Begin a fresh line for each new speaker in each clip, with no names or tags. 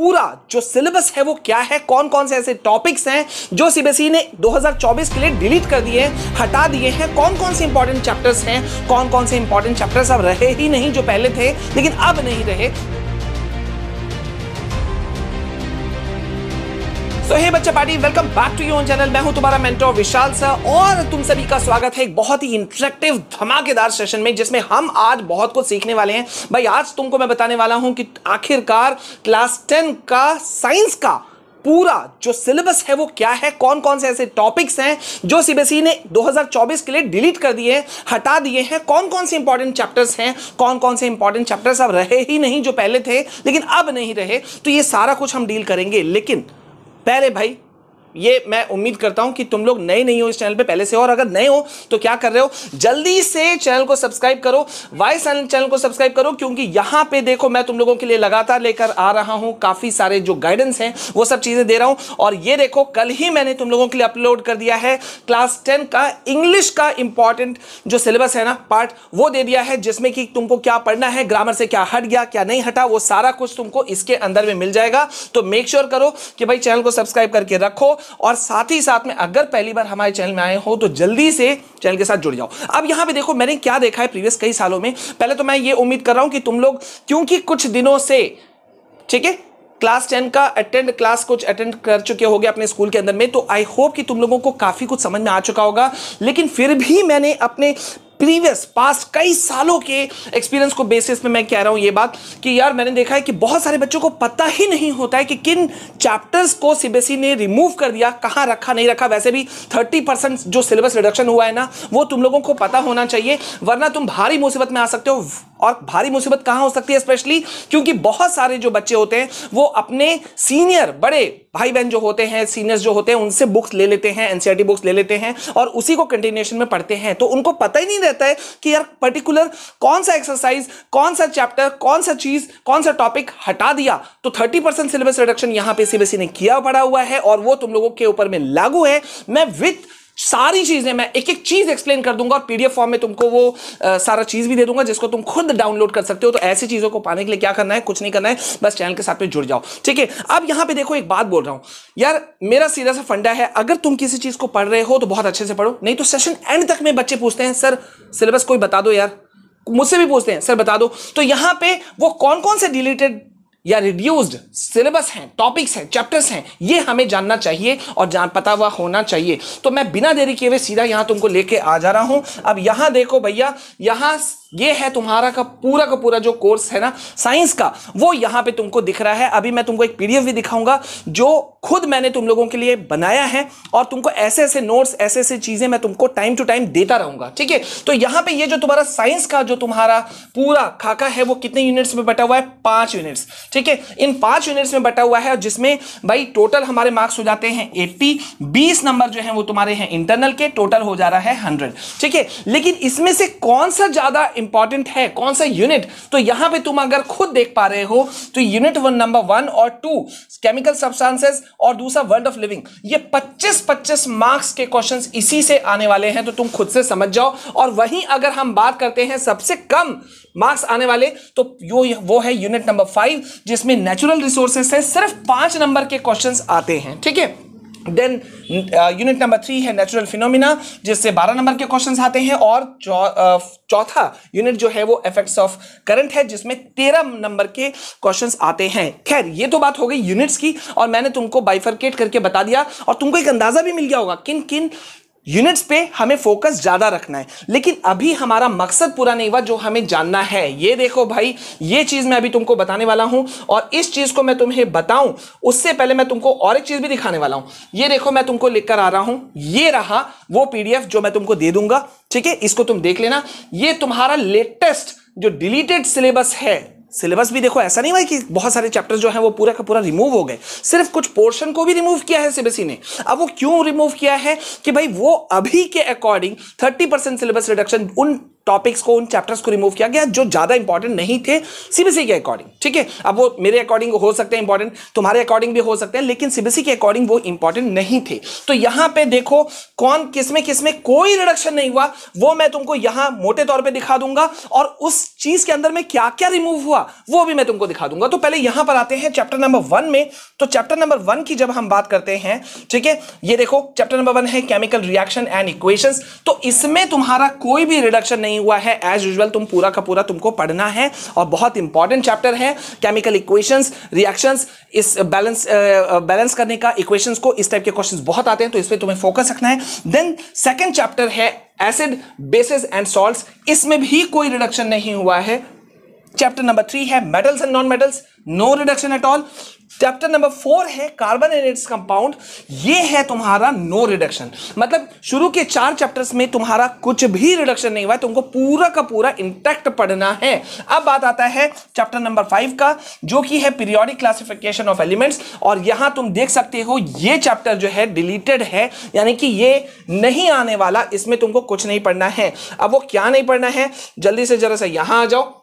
पूरा जो सिलेबस है वो क्या है कौन कौन से ऐसे टॉपिक्स हैं जो सीबीएसई e ने 2024 के लिए डिलीट कर दिए हैं हटा दिए हैं कौन कौन से इंपॉर्टेंट चैप्टर्स हैं कौन कौन से इंपॉर्टेंट चैप्टर्स अब रहे ही नहीं जो पहले थे लेकिन अब नहीं रहे सो हे बच्चे party welcome back to your channel मैं हूं तुम्हारा मेंटर विशाल सर और तुम सभी का स्वागत है एक बहुत ही इंटरेक्टिव धमाकेदार सेशन में जिसमें हम आज बहुत कुछ सीखने वाले हैं भाई आज तुमको मैं बताने वाला हूं कि आखिरकार क्लास टेन का साइंस का पूरा जो सिलेबस है वो क्या है कौन कौन से ऐसे टॉपिक्स हैं जो सीबीएसई e ने 2024 के लिए डिलीट कर दिए हैं हटा दिए हैं कौन कौन से इंपॉर्टेंट चैप्टर्स हैं कौन कौन से इंपॉर्टेंट चैप्टर्स अब रहे ही नहीं जो पहले थे लेकिन अब नहीं रहे तो ये सारा कुछ हम डील करेंगे लेकिन पहले भाई ये मैं उम्मीद करता हूं कि तुम लोग नए नहीं हो इस चैनल पे पहले से और अगर नए हो तो क्या कर रहे हो जल्दी से चैनल को सब्सक्राइब करो वाइस चैनल को सब्सक्राइब करो क्योंकि यहां पे देखो मैं तुम लोगों के लिए लगातार लेकर आ रहा हूं काफी सारे जो गाइडेंस हैं वो सब चीजें दे रहा हूं और ये देखो कल ही मैंने तुम लोगों के लिए अपलोड कर दिया है क्लास टेन का इंग्लिश का इंपॉर्टेंट जो सिलेबस है ना पार्ट वो दे दिया है जिसमें कि तुमको क्या पढ़ना है ग्रामर से क्या हट गया क्या नहीं हटा वो सारा कुछ तुमको इसके अंदर में मिल जाएगा तो मेक श्योर करो कि भाई चैनल को सब्सक्राइब करके रखो और साथ ही साथ में अगर पहली बार हमारे चैनल में आए हो तो जल्दी से चैनल के साथ जुड़ जाओ अब यहां पे देखो मैंने क्या देखा है प्रीवियस कई सालों में पहले तो मैं ये उम्मीद कर रहा हूं कि तुम लोग क्योंकि कुछ दिनों से ठीक है क्लास टेन का अटेंड क्लास कुछ अटेंड कर चुके होंगे अपने स्कूल के अंदर में तो आई होप कि तुम लोगों को काफ़ी कुछ समझ में आ चुका होगा लेकिन फिर भी मैंने अपने प्रीवियस पास कई सालों के एक्सपीरियंस को बेसिस पे मैं कह रहा हूँ ये बात कि यार मैंने देखा है कि बहुत सारे बच्चों को पता ही नहीं होता है कि किन चैप्टर्स को सीबीएसई e ने रिमूव कर दिया कहाँ रखा नहीं रखा वैसे भी थर्टी परसेंट जो सिलेबस रिडक्शन हुआ है ना वो तुम लोगों को पता होना चाहिए वरना तुम भारी मुसीबत में आ सकते हो और भारी मुसीबत कहाँ हो सकती है स्पेशली क्योंकि बहुत सारे जो बच्चे होते हैं वो अपने सीनियर बड़े भाई बहन जो होते हैं सीनियर्स जो होते हैं उनसे बुक्स ले लेते हैं एनसीआरटी बुक्स e ले लेते हैं और उसी को कंटिन्यूएशन में पढ़ते हैं तो उनको पता ही नहीं रहता है कि यार पर्टिकुलर कौन सा एक्सरसाइज कौन सा चैप्टर कौन सा चीज कौन सा टॉपिक हटा दिया तो थर्टी परसेंट सिलेबस रिडक्शन यहां पे सीबीएसई e ने किया पड़ा हुआ है और वो तुम लोगों के ऊपर में लागू है मैं विथ सारी चीजें मैं एक एक चीज एक्सप्लेन कर दूंगा और पीडीएफ फॉर्म में तुमको वो आ, सारा चीज भी दे दूंगा जिसको तुम खुद डाउनलोड कर सकते हो तो ऐसी चीजों को पाने के लिए क्या करना है कुछ नहीं करना है बस चैनल के साथ में जुड़ जाओ ठीक है अब यहां पे देखो एक बात बोल रहा हूं यार मेरा सीधा सा फंडा है अगर तुम किसी चीज को पढ़ रहे हो तो बहुत अच्छे से पढ़ो नहीं तो सेशन एंड तक में बच्चे पूछते हैं सर सिलेबस कोई बता दो यार मुझसे भी पूछते हैं सर बता दो तो यहां पे वो कौन कौन से डिलीटेड या रिड्यूस्ड सिलेबस हैं टॉपिक्स हैं चैप्टर्स हैं ये हमें जानना चाहिए और जान पता हुआ होना चाहिए तो मैं बिना देरी किए हुए सीधा यहाँ तुमको लेके आ जा रहा हूँ अब यहाँ देखो भैया यहाँ ये है तुम्हारा का पूरा का पूरा जो कोर्स है ना साइंस का वो यहां पे तुमको दिख रहा है अभी मैं तुमको एक पीडीएफ भी दिखाऊंगा जो खुद मैंने तुम लोगों के लिए बनाया है और तुमको ऐसे ऐसे नोट्स ऐसे ऐसे चीज़ें मैं तुमको टाइम टू टाइम देता रहूंगा ठीक है तो यहां पे ये जो तुम्हारा साइंस का जो तुम्हारा पूरा खाका है वो कितने यूनिट्स में बटा हुआ है पांच यूनिट्स ठीक है इन पांच यूनिट्स में बटा हुआ है जिसमें भाई टोटल हमारे मार्क्स हो जाते हैं एट्टी बीस नंबर जो है वो तुम्हारे हैं इंटरनल के टोटल हो जा रहा है हंड्रेड ठीक है लेकिन इसमें से कौन सा ज़्यादा इंपॉर्टेंट है कौन सा यूनिट तो यहां पे तुम अगर खुद देख पा रहे हो तो यूनिट वन नंबर वन और टू केमिकल सब्सटेंसेस और दूसरा वर्ल्ड ऑफ लिविंग ये 25 25 मार्क्स के क्वेश्चंस इसी से आने वाले हैं तो तुम खुद से समझ जाओ और वहीं अगर हम बात करते हैं सबसे कम मार्क्स आने वाले तो यो वो है यूनिट नंबर फाइव जिसमें नेचुरल रिसोर्सेस है सिर्फ पांच नंबर के क्वेश्चन आते हैं ठीक है देन यूनिट नंबर थ्री है नेचुरल फिनोमिना जिससे बारह नंबर के क्वेश्चन आते हैं और uh, चौथा यूनिट जो है वो इफेक्ट्स ऑफ करंट है जिसमें तेरह नंबर के क्वेश्चन आते हैं खैर ये तो बात हो गई यूनिट्स की और मैंने तुमको बाइफर्केट करके बता दिया और तुमको एक अंदाजा भी मिल गया होगा किन किन यूनिट्स पे हमें फोकस ज़्यादा रखना है लेकिन अभी हमारा मकसद पूरा नहीं हुआ जो हमें जानना है ये देखो भाई ये चीज़ मैं अभी तुमको बताने वाला हूं और इस चीज़ को मैं तुम्हें बताऊं उससे पहले मैं तुमको और एक चीज़ भी दिखाने वाला हूं ये देखो मैं तुमको लिखकर आ रहा हूं ये रहा वो पीडीएफ जो मैं तुमको दे दूंगा ठीक है इसको तुम देख लेना ये तुम्हारा लेटेस्ट जो डिलीटेड सिलेबस है सिलेबस भी देखो ऐसा नहीं हुआ कि बहुत सारे चैप्टर जो है वो पूरा का पूरा रिमूव हो गए सिर्फ कुछ पोर्शन को भी रिमूव किया है सीबीएसई ने अब वो क्यों रिमूव किया है कि भाई वो अभी के according thirty percent syllabus reduction उन टॉपिक्स को उन चैप्टर्स को रिमूव किया गया जो ज़्यादा इंपॉर्टेंट नहीं थे सीबीसी के अकॉर्डिंग ठीक है अब वो मेरे अकॉर्डिंग हो सकते हैं इंपॉर्टेंट तुम्हारे अकॉर्डिंग भी हो सकते हैं लेकिन सीबीसी के अकॉर्डिंग वो इंपॉर्टेंट नहीं थे तो यहां पे देखो कौन किसमें किसमें कोई रिडक्शन नहीं हुआ वो मैं तुमको यहां मोटे तौर पर दिखा दूंगा और उस चीज़ के अंदर में क्या क्या रिमूव हुआ वो भी मैं तुमको दिखा दूंगा तो पहले यहां पर आते हैं चैप्टर नंबर वन में तो चैप्टर नंबर वन की जब हम बात करते हैं ठीक है ये देखो चैप्टर नंबर वन है केमिकल रिएक्शन एंड इक्वेशन तो इसमें तुम्हारा कोई भी रिडक्शन नहीं नहीं हुआ है एज यूजल तुम पूरा का पूरा तुमको पढ़ना है और बहुत इंपॉर्टेंट चैप्टर है केमिकल इक्वेशंस रिएक्शंस इस बैलेंस बैलेंस करने का इक्वेशंस को इस टाइप के क्वेश्चन बहुत आते हैं तो इस पर तुम्हें फोकस रखना है देन सेकेंड चैप्टर है एसिड बेसिस एंड सॉल्ट इसमें भी कोई रिडक्शन नहीं हुआ है चैप्टर नंबर थ्री है metals and non metals no reduction at all chapter number four है कार्बन एनेट्स कंपाउंड ये है तुम्हारा नो रिडक्शन मतलब शुरू के चार चैप्टर्स में तुम्हारा कुछ भी रिडक्शन नहीं हुआ है तुमको पूरा का पूरा इंटैक्ट पढ़ना है अब बात आता है चैप्टर नंबर फाइव का जो कि है पीरियोडिक क्लासिफिकेशन ऑफ एलिमेंट्स और यहां तुम देख सकते हो ये चैप्टर जो है डिलीटेड है यानी कि ये नहीं आने वाला इसमें तुमको कुछ नहीं पढ़ना है अब वो क्या नहीं पढ़ना है जल्दी से जरा सा यहां आ जाओ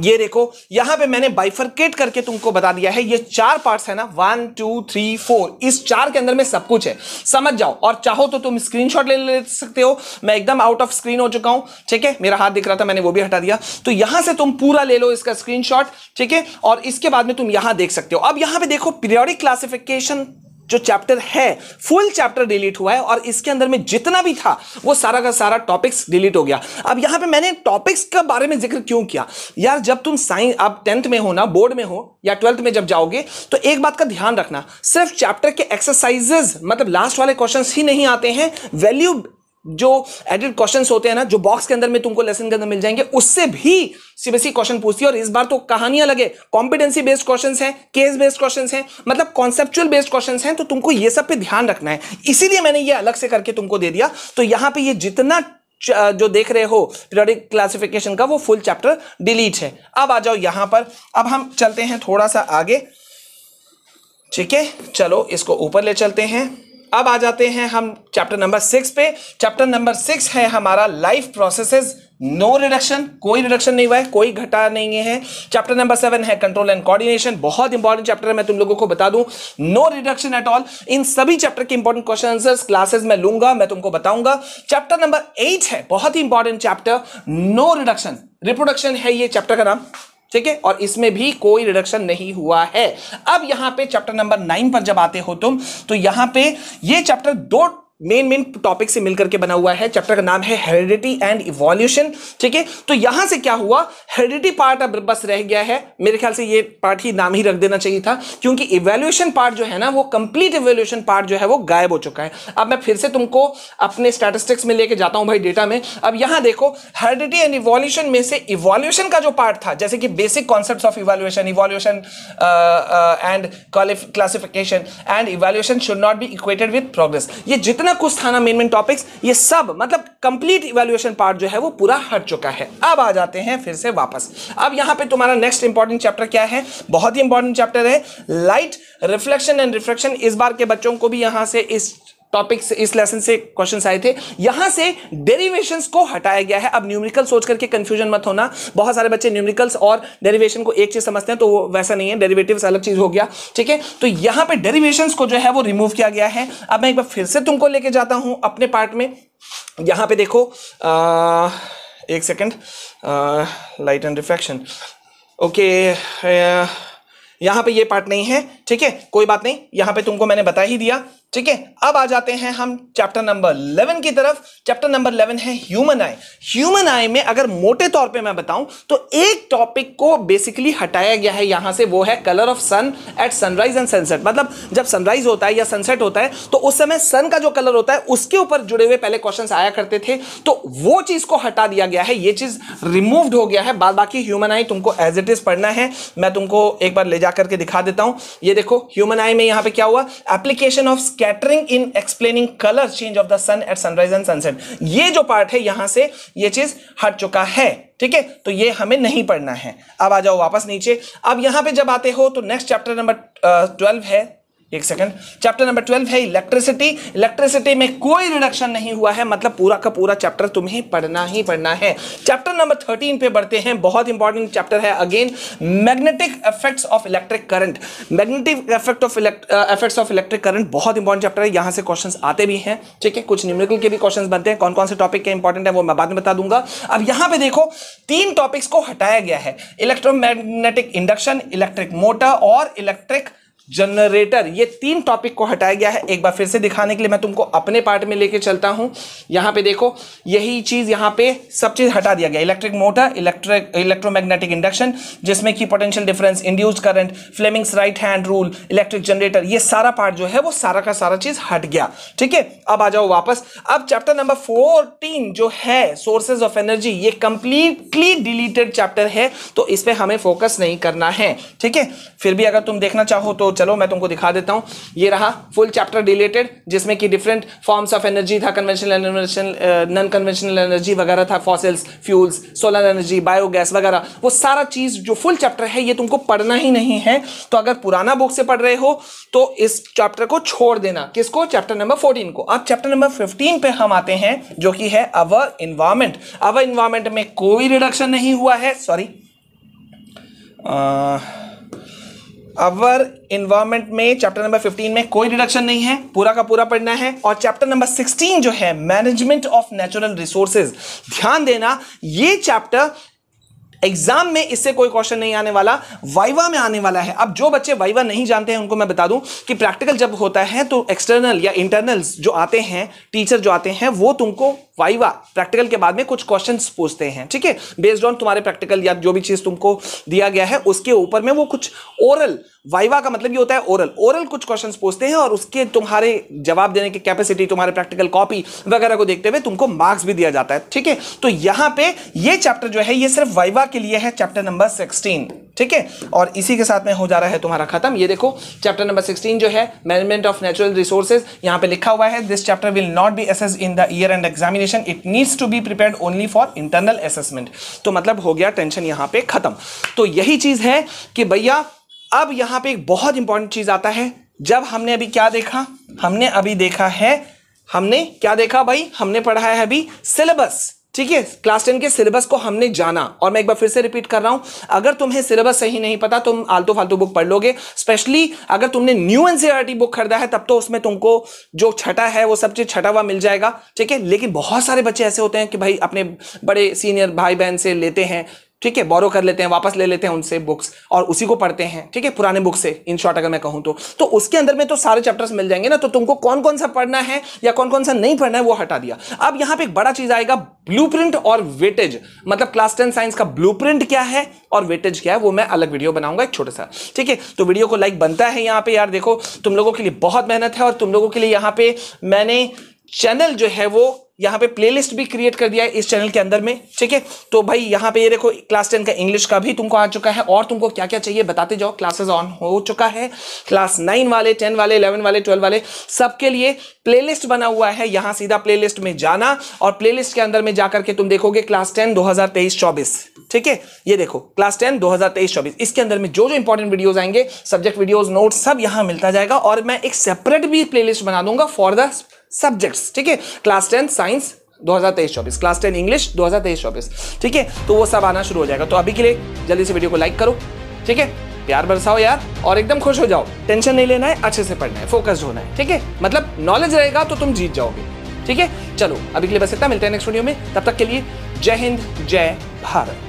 ये देखो यहां पे मैंने बाइफरकेट करके तुमको बता दिया है ये चार पार्ट्स है ना वन टू थ्री फोर इस चार के अंदर में सब कुछ है समझ जाओ और चाहो तो तुम स्क्रीनशॉट ले ले सकते हो मैं एकदम आउट ऑफ स्क्रीन हो चुका हूं ठीक है मेरा हाथ दिख रहा था मैंने वो भी हटा दिया तो यहां से तुम पूरा ले लो इसका स्क्रीन ठीक है और इसके बाद में तुम यहां देख सकते हो अब यहां पर देखो पीरियोडिक क्लासिफिकेशन जो चैप्टर है फुल चैप्टर डिलीट हुआ है और इसके अंदर में जितना भी था वो सारा का सारा टॉपिक्स डिलीट हो गया अब यहां पे मैंने टॉपिक्स के बारे में जिक्र क्यों किया यार जब तुम साइंस आप टेंथ में हो ना बोर्ड में हो या ट्वेल्थ में जब जाओगे तो एक बात का ध्यान रखना सिर्फ चैप्टर के एक्सरसाइजेज मतलब लास्ट वाले क्वेश्चन ही नहीं आते हैं वैल्यू जो एडिट क्वेश्चंस होते हैं ना जो बॉक्स के अंदर में तुमको लेसन के अंदर मिल जाएंगे उससे भी सीबीएसई क्वेश्चन पूछती है और इस बार तो कहानियां लगे कॉम्पिटेंसी बेस्ड क्वेश्चंस हैं केस बेस्ड क्वेश्चंस हैं मतलब कॉन्सेप्चुअल बेस्ड क्वेश्चंस हैं तो तुमको ये सब पे ध्यान रखना है इसीलिए मैंने ये अलग से करके तुमको दे दिया तो यहां पर यह जितना जो देख रहे हो पीरियडिक क्लासिफिकेशन का वो फुल चैप्टर डिलीट है अब आ जाओ यहां पर अब हम चलते हैं थोड़ा सा आगे ठीक है चलो इसको ऊपर ले चलते हैं अब आ जाते हैं हम चैप्टर नंबर सिक्स पे चैप्टर नंबर सिक्स है हमारा life processes no no reduction कोई रिडक्शन नहीं हुआ है कोई घटा नहीं है चैप्टर नंबर सेवन है कंट्रोल एंड कोऑर्डिनेशन बहुत इंपॉर्टेंट चैप्टर है मैं तुम लोगों को बता दूं नो रिडक्शन एट ऑल इन सभी चैप्टर के इंपॉर्टेंट क्वेश्चन आंसर्स क्लासेस में लूंगा मैं तुमको बताऊंगा चैप्टर नंबर एट है बहुत ही important chapter no reduction reproduction है ये चैप्टर का नाम ठीक है और इसमें भी कोई रिडक्शन नहीं हुआ है अब यहां पे चैप्टर नंबर नाइन पर जब आते हो तुम तो यहां पे ये चैप्टर दो मेन मेन टॉपिक से मिलकर के बना हुआ है चैप्टर का नाम है हेरिडिटी एंड इवोल्यूशन ठीक है तो यहां से क्या हुआ हेरिडिटी पार्ट अब बस रह गया है मेरे ख्याल से ये पार्ट ही नाम ही रख देना चाहिए था क्योंकि इवेल्यूशन पार्ट जो है ना वो कंप्लीट इवेल्यूशन पार्ट जो है वो गायब हो चुका है अब मैं फिर से तुमको अपने स्टेटिस्टिक्स में लेके जाता हूं भाई डेटा में अब यहां देखो हेरिडिटी एंड इवोल्यूशन में से इवोल्यूशन का जो पार्ट था जैसे कि basic concept of evolution evolution and classification and evolution should not be equated with progress ये जितना ना कुछ था ना मेन मेन टॉपिक्स ये सब मतलब कंप्लीट इवेल्युएशन पार्ट जो है वो पूरा हट चुका है अब आ जाते हैं फिर से वापस अब यहां पे तुम्हारा नेक्स्ट इंपॉर्टेंट चैप्टर क्या है बहुत ही इंपॉर्टेंट चैप्टर है लाइट रिफ्लेक्शन एंड रिफ्लेक्शन इस बार के बच्चों को भी यहां से इस टॉपिक्स इस लेसन से क्वेश्चन आए थे यहां से डेरिवेशन को हटाया गया है अब न्यूमरिकल सोच करके कंफ्यूजन मत होना बहुत सारे बच्चे न्यूमरिकल्स और डेरिवेशन को एक चीज समझते हैं तो वो वैसा नहीं है डेरिवेटिव अलग चीज हो गया ठीक है तो यहां पर डेरिवेशन को जो है वो रिमूव किया गया है अब मैं एक बार फिर से तुमको लेके जाता हूं अपने पार्ट में यहां पे देखो आ, एक second light and reflection okay यहाँ पे ये पार्ट नहीं है ठीक है कोई बात नहीं यहां पे तुमको मैंने बता ही दिया ठीक है अब आ जाते हैं हम चैप्टर नंबर 11 की तरफ चैप्टर नंबर 11 है ह्यूमन आई ह्यूमन आई में अगर मोटे तौर पे मैं बताऊं तो एक टॉपिक को बेसिकली हटाया गया है यहां से वो है colour of sun at sunrise and sunset मतलब जब सनराइज होता है या सनसेट होता है तो उस समय सन का जो कलर होता है उसके ऊपर जुड़े हुए पहले क्वेश्चन आया करते थे तो वो चीज को हटा दिया गया है ये चीज रिमूव्ड हो गया है बाद बाकी ह्यूमन आई तुमको एज इट इज पढ़ना है मैं तुमको एक बार ले जाकर के दिखा देता हूं ये देखो ह्यूमन आई में यहां पर क्या हुआ application of scattering in explaining colour change of the sun at sunrise and sunset ये जो पार्ट है यहां से ये चीज हट चुका है ठीक है तो ये हमें नहीं पढ़ना है अब आ जाओ वापस नीचे अब यहां पे जब आते हो तो नेक्स्ट चैप्टर नंबर ट्वेल्व है एक सेकंड चैप्टर नंबर ट्वेल्व है इलेक्ट्रिसिटी इलेक्ट्रिसिटी में कोई रिडक्शन नहीं हुआ है मतलब पूरा का पूरा चैप्टर तुम्हें पढ़ना ही पढ़ना है चैप्टर नंबर थर्टीन पे बढ़ते हैं बहुत इंपॉर्टेंट चैप्टर है again magnetic effects of electric current magnetic effect of effects of electric current बहुत इंपॉर्टेंट चैप्टर है यहाँ से क्वेश्चन आते भी हैं ठीक है कुछ न्यूमेरिकल के भी क्वेश्चन बनते हैं कौन कौन से टॉपिक के इंपॉर्टेंट है वो मैं बाद में बता दूंगा अब यहाँ पे देखो तीन टॉपिक्स को हटाया गया है इलेक्ट्रोमैग्नेटिक इंडक्शन इलेक्ट्रिक मोटर और इलेक्ट्रिक जनरेटर ये तीन टॉपिक को हटाया गया है एक बार फिर से दिखाने के लिए मैं तुमको अपने पार्ट में लेके चलता हूं यहां पे देखो यही चीज़ यहां पे सब चीज़ हटा दिया गया electric motor electric electromagnetic induction जिसमें कि potential difference induce current Fleming's right hand rule electric generator ये सारा पार्ट जो है वो सारा का सारा चीज़ हट गया ठीक है अब आ जाओ वापस अब चैप्टर नंबर फोरटीन जो है सोर्सेज ऑफ एनर्जी ये कंप्लीटली डिलीटेड चैप्टर है तो इस पर हमें फोकस नहीं करना है ठीक है फिर भी अगर तुम देखना चाहो तो चलो मैं तुमको दिखा देता हूँ ये रहा फुल चैप्टर रिलेटेड जिसमें कि डिफरेंट फॉर्म्स ऑफ एनर्जी था कन्वेंशनल नॉन कन्वेंशनल एनर्जी वगैरह था fossils fuels solar energy biogas वगैरह वो सारा चीज़ जो फुल चैप्टर है ये तुमको पढ़ना ही नहीं है तो अगर पुराना बुक से पढ़ रहे हो तो इस चैप्टर को छोड़ देना किसको चैप्टर नंबर फोर्टीन को अब चैप्टर नंबर फिफ्टीन पे हम आते हैं जो कि है अवर इन्वायरमेंट अवर इन्वायरमेंट में कोई रिडक्शन नहीं हुआ है सॉरी अवर इन्वायरमेंट में चैप्टर नंबर 15 में कोई रिडक्शन नहीं है पूरा का पूरा पढ़ना है और चैप्टर नंबर 16 जो है मैनेजमेंट ऑफ नेचुरल रिसोर्सेज ध्यान देना ये चैप्टर एग्जाम में इससे कोई क्वेश्चन नहीं आने वाला वाइवा में आने वाला है अब जो बच्चे वाइवा नहीं जानते हैं उनको मैं बता दूं कि प्रैक्टिकल जब होता है तो एक्सटर्नल या इंटरनल्स जो आते हैं टीचर जो आते हैं वो तुमको वाइवा प्रैक्टिकल के बाद में कुछ क्वेश्चन पूछते हैं ठीक है बेस्ड ऑन तुम्हारे प्रैक्टिकल या जो भी चीज़ तुमको दिया गया है उसके ऊपर में वो कुछ ओरल वाइवा का मतलब ये होता है ओरल ओरल कुछ क्वेश्चंस पूछते हैं और उसके तुम्हारे जवाब देने की कैपेसिटी तुम्हारे प्रैक्टिकल कॉपी वगैरह को देखते हुए तुमको मार्क्स भी दिया जाता है ठीक है तो यहां पे ये चैप्टर जो है ये सिर्फ वाइवा के लिए है चैप्टर नंबर सिक्सटीन ठीक है और इसी के साथ में हो जा रहा है तुम्हारा खत्म ये देखो चैप्टर नंबर सिक्सटीन जो है मैनेजमेंट ऑफ नेचुरल रिसोर्सेज यहाँ पे लिखा हुआ है this chapter will not be assess in the year end examination it needs to be prepare only for internal assessment तो मतलब हो गया टेंशन यहाँ पे खत्म तो यही चीज है कि भैया अब यहां पे एक बहुत इंपॉर्टेंट चीज़ आता है जब हमने अभी क्या देखा हमने अभी देखा है हमने क्या देखा भाई हमने पढ़ा है अभी सिलेबस ठीक है क्लास टेन के सिलेबस को हमने जाना और मैं एक बार फिर से रिपीट कर रहा हूं अगर तुम्हें सिलेबस सही नहीं पता तुम आलतू फालतू बुक पढ़ लोगे स्पेशली अगर तुमने न्यू एनसीआरटी बुक खरीदा है तब तो उसमें तुमको जो छटा है वो सब चीज छटा हुआ मिल जाएगा ठीक है लेकिन बहुत सारे बच्चे ऐसे होते हैं कि भाई अपने बड़े सीनियर भाई बहन से लेते हैं ठीक है बोरो कर लेते हैं वापस ले लेते हैं उनसे बुक्स और उसी को पढ़ते हैं ठीक है पुराने बुक से इन शॉर्ट अगर मैं कहूं तो तो उसके अंदर में तो सारे चैप्टर्स मिल जाएंगे ना तो तुमको कौन कौन सा पढ़ना है या कौन कौन सा नहीं पढ़ना है वो हटा दिया अब यहाँ पे एक बड़ा चीज आएगा ब्लू और वेटेज मतलब क्लास टेन साइंस का ब्लू क्या है और वेटेज क्या है वो मैं अलग वीडियो बनाऊंगा एक छोटा सा ठीक है तो वीडियो को लाइक बनता है यहाँ पे यार देखो तुम लोगों के लिए बहुत मेहनत है और तुम लोगों के लिए यहाँ पे मैंने चैनल जो है वो यहाँ पे प्लेलिस्ट भी क्रिएट कर दिया है इस चैनल के अंदर में ठीक है तो भाई यहाँ पे ये देखो क्लास टेन का इंग्लिश का भी तुमको आ चुका है और तुमको क्या क्या चाहिए बताते जाओ क्लासेस ऑन हो चुका है क्लास नाइन वाले टेन वाले इलेवन वाले ट्वेल्व वाले सबके लिए प्लेलिस्ट बना हुआ है यहाँ सीधा प्ले में जाना और प्ले के अंदर में जाकर के तुम देखोगे क्लास टेन दो हजार तेईस चौबीस ठीक है ये देखो क्लास टेन दो हजार तेईस चौबीस इसके अंदर में जो जो इंपॉर्टेंट वीडियोज आएंगे सब्जेक्ट वीडियोज नोट सब यहाँ मिलता जाएगा और मैं एक सेपरेट भी प्ले बना दूंगा फॉर द सब्जेक्ट्स ठीक है class ten science 2023-24 class ten English 2023-24 ठीक है तो वो सब आना शुरू हो जाएगा तो अभी के लिए जल्दी से वीडियो को लाइक करो ठीक है प्यार बरसाओ यार और एकदम खुश हो जाओ टेंशन नहीं लेना है अच्छे से पढ़ना है फोकस्ड होना है ठीक है मतलब नॉलेज रहेगा तो तुम जीत जाओगे ठीक है चलो अभी के लिए बस इतना मिलते हैं नेक्स्ट वीडियो में तब तक के लिए जय हिंद जय भारत